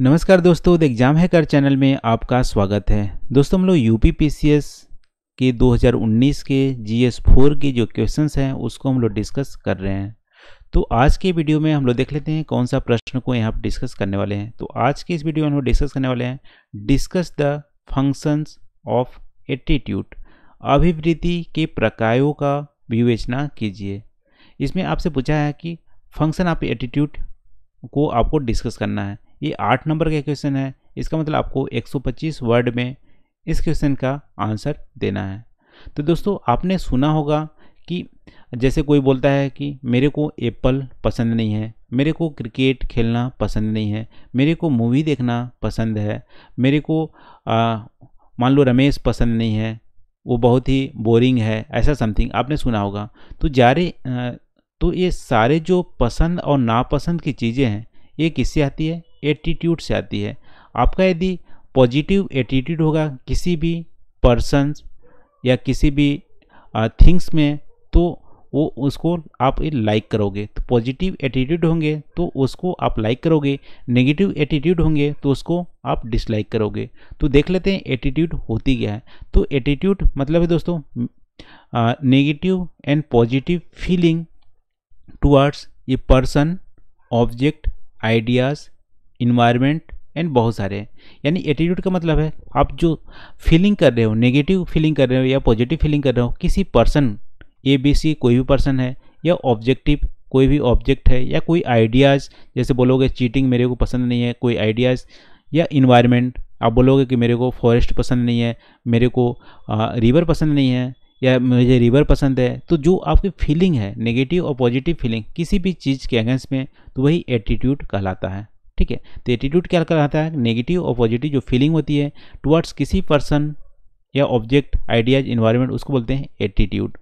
नमस्कार दोस्तों the exam hacker channel में आपका स्वागत है दोस्तों हम लोग U P P C S के 2019 के जी एस फोर के जो क्वेश्चंस हैं उसको हम लोग डिस्कस कर रहे हैं तो आज के वीडियो में हम लोग देख लेते हैं कौन सा प्रश्न को यहाँ पर डिस्कस करने वाले हैं तो आज के इस वीडियो में हम लोग डिस्कस करने वाले हैं discuss the functions of attitude अभिवृत्ति के प्रकायों का विवेचना कीजिए इसमें आपसे पूछा है कि फंक्शन ऑफ एटीट्यूड को आपको डिस्कस करना है ये आठ नंबर का क्वेश्चन है इसका मतलब आपको 125 वर्ड में इस क्वेश्चन का आंसर देना है तो दोस्तों आपने सुना होगा कि जैसे कोई बोलता है कि मेरे को एप्पल पसंद नहीं है मेरे को क्रिकेट खेलना पसंद नहीं है मेरे को मूवी देखना पसंद है मेरे को मान लो रमेश पसंद नहीं है वो बहुत ही बोरिंग है ऐसा समथिंग आपने सुना होगा तो जारे तो ये सारे जो पसंद और नापसंद की चीज़ें हैं ये किससे आती है एटीट्यूड से आती है आपका यदि पॉजिटिव एटीट्यूड होगा किसी भी पर्सन या किसी भी थिंग्स में तो वो उसको आप लाइक करोगे तो पॉजिटिव एटीट्यूड होंगे तो उसको आप लाइक करोगे नेगेटिव एटीट्यूड होंगे तो उसको आप डिसलाइक करोगे तो देख लेते हैं एटीट्यूड होती क्या है तो एटीट्यूड मतलब है दोस्तों negative and positive feeling towards a person object ideas environment and बहुत सारे यानी एटीट्यूड का मतलब है आप जो फीलिंग कर रहे हो नेगेटिव फीलिंग कर रहे हो या पॉजिटिव फीलिंग कर रहे हो किसी पर्सन ए बी सी कोई भी पर्सन है या ऑब्जेक्टिव कोई भी ऑब्जेक्ट है या कोई आइडियाज़ जैसे बोलोगे चीटिंग मेरे को पसंद नहीं है कोई आइडियाज़ या इन्वायरमेंट आप बोलोगे कि मेरे को फॉरेस्ट पसंद नहीं है मेरे को आ, रिवर पसंद नहीं है या मुझे रिवर पसंद है तो जो आपकी फीलिंग है नेगेटिव और पॉजिटिव फीलिंग किसी भी चीज़ के अगेंस्ट में तो वही एटीट्यूड कहलाता है ठीक है तो एटीट्यूड क्या कहलाता है नेगेटिव और पॉजिटिव जो फीलिंग होती है टुवर्ड्स किसी पर्सन या ऑब्जेक्ट आइडियाज इन्वायरमेंट उसको बोलते हैं एटीट्यूड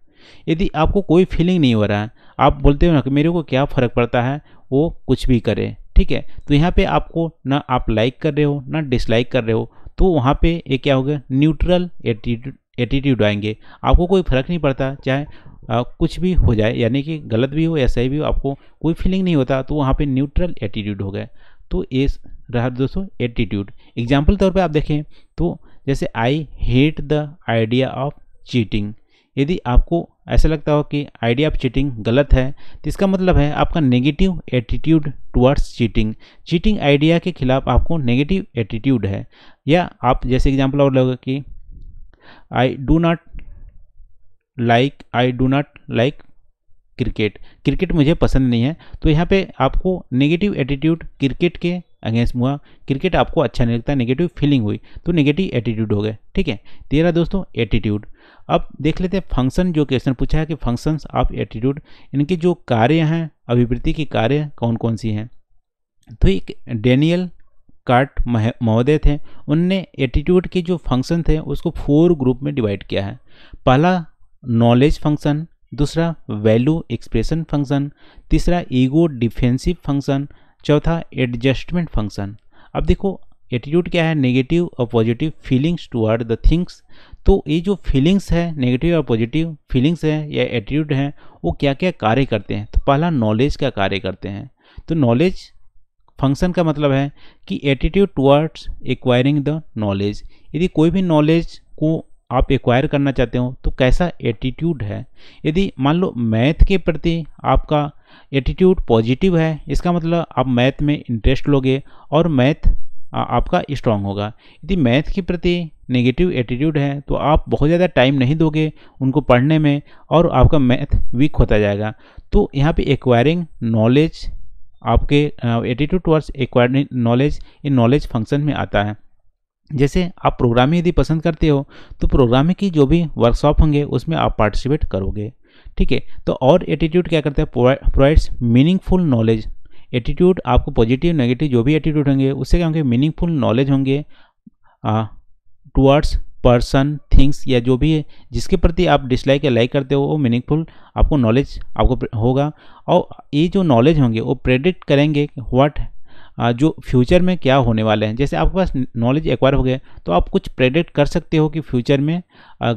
यदि आपको कोई फीलिंग नहीं हो रहा है आप बोलते हो ना कि मेरे को क्या फ़र्क पड़ता है वो कुछ भी करे ठीक है तो यहाँ पे आपको ना आप लाइक कर रहे हो ना डिसलाइक कर रहे हो तो वहाँ पे ये क्या हो गया न्यूट्रल एटीट्यूड एटीट्यूड आएंगे आपको कोई फ़र्क नहीं पड़ता चाहे आ, कुछ भी हो जाए यानी कि गलत भी हो या सही भी हो आपको कोई फीलिंग नहीं होता तो वहाँ पर न्यूट्रल एटीट्यूड हो गए तो इस रहा दोस्तों एटीट्यूड एग्जाम्पल तौर पर आप देखें तो जैसे I hate the idea of cheating यदि आपको ऐसा लगता हो कि आइडिया ऑफ चीटिंग गलत है तो इसका मतलब है आपका negative attitude towards cheating cheating idea के खिलाफ आपको नेगेटिव एटीट्यूड है या आप जैसे एग्जांपल और लोगे कि I do not like I do not like cricket cricket मुझे पसंद नहीं है तो यहाँ पे आपको नेगेटिव एटीट्यूड क्रिकेट के अगेंस्ट हुआ क्रिकेट आपको अच्छा नहीं लगता नेगेटिव फीलिंग हुई तो नेगेटिव एटीट्यूड हो गए ठीक है तेरा तो दोस्तों एटीट्यूड अब देख लेते हैं फंक्शन जो क्वेश्चन पूछा है कि फंक्शंस ऑफ एटीट्यूड इनके जो कार्य हैं अभिवृत्ति के कार्य कौन कौन सी हैं तो एक डेनियल कार्ट महोदय थे उनने एटीट्यूड के जो फंक्शन थे उसको फोर ग्रुप में डिवाइड किया है पहला नॉलेज फंक्शन दूसरा वैल्यू एक्सप्रेशन फंक्शन तीसरा ईगो डिफेंसिव फंक्शन चौथा एडजस्टमेंट फंक्शन अब देखो एटीट्यूड क्या है नेगेटिव और positive feelings toward the things तो ये जो फीलिंग्स है नेगेटिव और पॉजिटिव फीलिंग्स है या एटीट्यूड है वो क्या क्या कार्य करते हैं तो पहला नॉलेज का कार्य करते हैं तो नॉलेज फंक्शन का मतलब है कि attitude towards acquiring the knowledge यदि कोई भी नॉलेज को आप एक्वायर करना चाहते हो तो कैसा एटीट्यूड है यदि मान लो मैथ के प्रति आपका एटीट्यूड पॉजिटिव है इसका मतलब आप मैथ में इंटरेस्ट लोगे और मैथ आपका स्ट्रांग होगा यदि मैथ के प्रति नेगेटिव एटीट्यूड है तो आप बहुत ज़्यादा टाइम नहीं दोगे उनको पढ़ने में और आपका मैथ वीक होता जाएगा तो यहाँ पे एक्वायरिंग नॉलेज आपके एटीट्यूड टूवर्ड्स एक्वायरिंग नॉलेज इन नॉलेज फंक्शन में आता है जैसे आप प्रोग्रामिंग यदि पसंद करते हो तो प्रोग्रामिंग की जो भी वर्कशॉप होंगे उसमें आप पार्टिसिपेट करोगे ठीक है तो और एटीट्यूड क्या करता है प्रोवाइड्स मीनिंगफुल नॉलेज एटीट्यूड आपको पॉजिटिव नेगेटिव जो भी एटीट्यूड होंगे उससे क्या होंगे मीनिंगफुल नॉलेज होंगे टुवर्ड्स पर्सन थिंग्स या जो भी है जिसके प्रति आप डिसलाइक या लाइक करते हो वो मीनिंगफुल आपको नॉलेज आपको होगा और ये जो नॉलेज होंगे वो प्रेडिक्ट करेंगे व्हाट जो फ्यूचर में क्या होने वाले हैं जैसे आपके पास नॉलेज एक्वायर हो गया तो आप कुछ प्रेडिक्ट कर सकते हो कि फ्यूचर में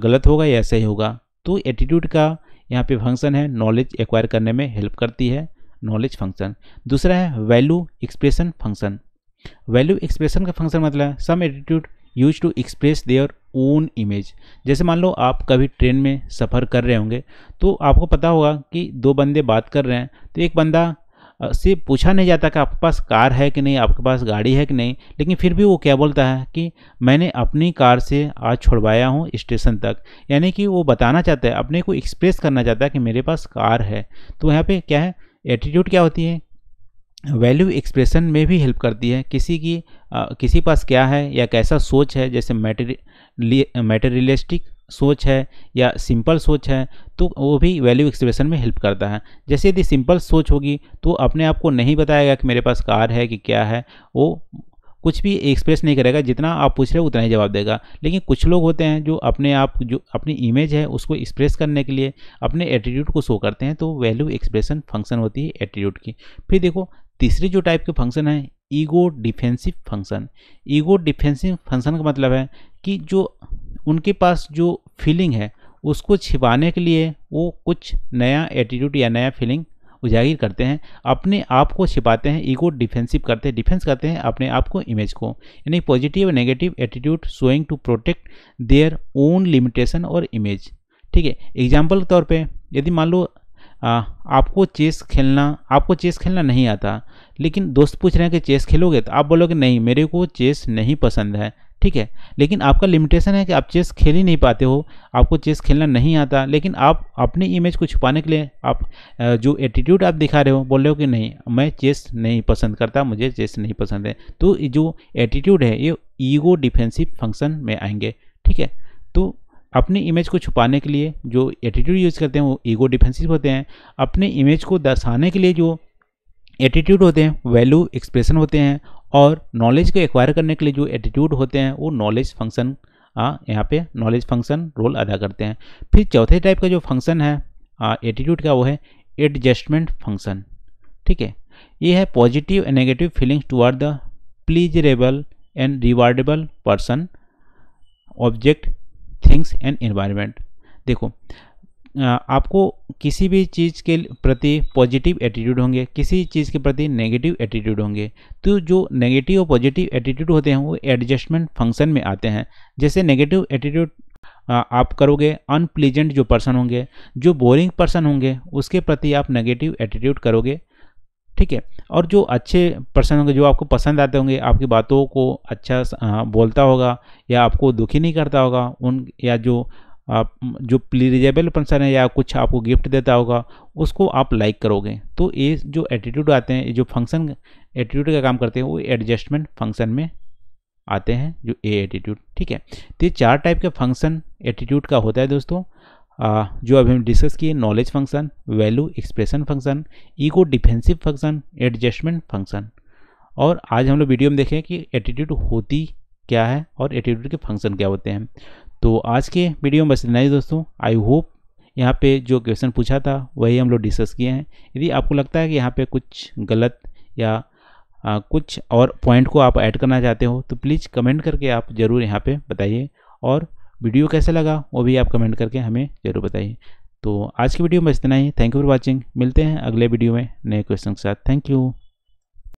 गलत होगा या सही होगा तो एटीट्यूड का यहाँ पे फंक्शन है नॉलेज एक्वायर करने में हेल्प करती है नॉलेज फंक्शन दूसरा है value expression function value expression का फंक्शन मतलब some attitude use to express their own image जैसे मान लो आप कभी ट्रेन में सफ़र कर रहे होंगे तो आपको पता होगा कि दो बंदे बात कर रहे हैं तो एक बंदा से पूछा नहीं जाता कि आपके पास कार है कि नहीं आपके पास गाड़ी है कि नहीं लेकिन फिर भी वो क्या बोलता है कि मैंने अपनी कार से आज छोड़वाया हूँ स्टेशन तक यानी कि वो बताना चाहता है अपने को एक्सप्रेस करना चाहता है कि मेरे पास कार है तो यहाँ पर क्या है एटीट्यूड क्या होती है वैल्यू एक्सप्रेशन में भी हेल्प करती है किसी की आ, किसी पास क्या है या कैसा सोच है जैसे मैटेरियलिस्टिक सोच है या सिंपल सोच है तो वो भी वैल्यू एक्सप्रेशन में हेल्प करता है जैसे यदि सिंपल सोच होगी तो अपने आप को नहीं बताएगा कि मेरे पास कार है कि क्या है वो कुछ भी एक्सप्रेस नहीं करेगा जितना आप पूछ रहे हो उतना ही जवाब देगा लेकिन कुछ लोग होते हैं जो अपने आप जो अपनी इमेज है उसको एक्सप्रेस करने के लिए अपने एटीट्यूड को शो करते हैं तो वैल्यू एक्सप्रेशन फंक्शन होती है एटीट्यूड की फिर देखो तीसरी जो टाइप के फंक्शन है ego defensive function ego defensive function का मतलब है कि जो उनके पास जो फीलिंग है उसको छिपाने के लिए वो कुछ नया एटीट्यूड या नया फीलिंग उजागर करते हैं अपने आप को छिपाते हैं ईगो डिफेंसिव करते हैं डिफेंस करते हैं अपने आप को इमेज को यानी positive negative attitude showing to protect their own limitation और इमेज ठीक है एग्जाम्पल के तौर पर यदि मान लो आ, आपको चेस खेलना आपको चेस खेलना नहीं आता लेकिन दोस्त पूछ रहे हैं कि चेस खेलोगे तो आप बोलोगे नहीं मेरे को चेस नहीं पसंद है ठीक है लेकिन आपका लिमिटेशन है कि आप चेस खेल ही नहीं पाते हो आपको चेस खेलना नहीं आता लेकिन आप अपनी इमेज को छुपाने के लिए आप जो एटीट्यूड आप दिखा रहे हो बोल रहे हो कि नहीं मैं चेस नहीं पसंद करता मुझे चेस नहीं पसंद है तो जो एटीट्यूड है ये ईगो डिफेंसिव फंक्शन में आएंगे ठीक है तो अपनी इमेज को छुपाने के लिए जो एटीट्यूड यूज़ करते हैं वो ईगो डिफेंसिव होते हैं अपने इमेज को दर्शाने के लिए जो एटीट्यूड होते हैं वैल्यू एक्सप्रेशन होते हैं और नॉलेज को एक्वायर करने के लिए जो एटीट्यूड होते हैं वो नॉलेज फंक्शन यहाँ पे नॉलेज फंक्शन रोल अदा करते हैं फिर चौथे टाइप का जो फंक्शन है एटीट्यूड का वो है एडजस्टमेंट फंक्शन ठीक है ये है positive and negative feelings toward the pleasurable and rewardable person object things and environment देखो आपको किसी भी चीज़ के प्रति पॉजिटिव एटीट्यूड होंगे किसी चीज़ के प्रति नेगेटिव एटीट्यूड होंगे तो जो नेगेटिव और पॉजिटिव एटीट्यूड होते हैं वो एडजस्टमेंट फंक्शन में आते हैं जैसे नेगेटिव एटीट्यूड आप करोगे अनप्लीजेंट जो पर्सन होंगे जो बोरिंग पर्सन होंगे उसके प्रति आप नेगेटिव एटीट्यूड करोगे ठीक है और जो अच्छे पर्सन होंगे जो आपको पसंद आते होंगे आपकी बातों को अच्छा बोलता होगा या आपको दुखी नहीं करता होगा उन या जो आप जो प्लीजेबल पर्सन है या कुछ आपको गिफ्ट देता होगा उसको आप लाइक करोगे तो ये जो एटीट्यूड आते हैं ये जो फंक्शन एटीट्यूड का, का काम करते हैं वो एडजस्टमेंट फंक्शन में आते हैं जो ए एटीट्यूड ठीक है तो ये चार टाइप के फंक्शन एटीट्यूड का होता है दोस्तों आ, जो अभी हम डिस्कस किए knowledge function value expression function ego defensive function adjustment function और आज हम लोग वीडियो में देखें कि एटीट्यूड होती क्या है और एटीट्यूड के फंक्शन क्या होते हैं तो आज के वीडियो में बस इतना ही दोस्तों आई होप यहाँ पे जो क्वेश्चन पूछा था वही हम लोग डिस्कस किए हैं यदि आपको लगता है कि यहाँ पे कुछ गलत या आ, कुछ और पॉइंट को आप ऐड करना चाहते हो तो प्लीज़ कमेंट करके आप ज़रूर यहाँ पे बताइए और वीडियो कैसा लगा वो भी आप कमेंट करके हमें ज़रूर बताइए तो आज की वीडियो में इतना ही थैंक यू फॉर वॉचिंग मिलते हैं अगले वीडियो में नए क्वेश्चन के साथ थैंक यू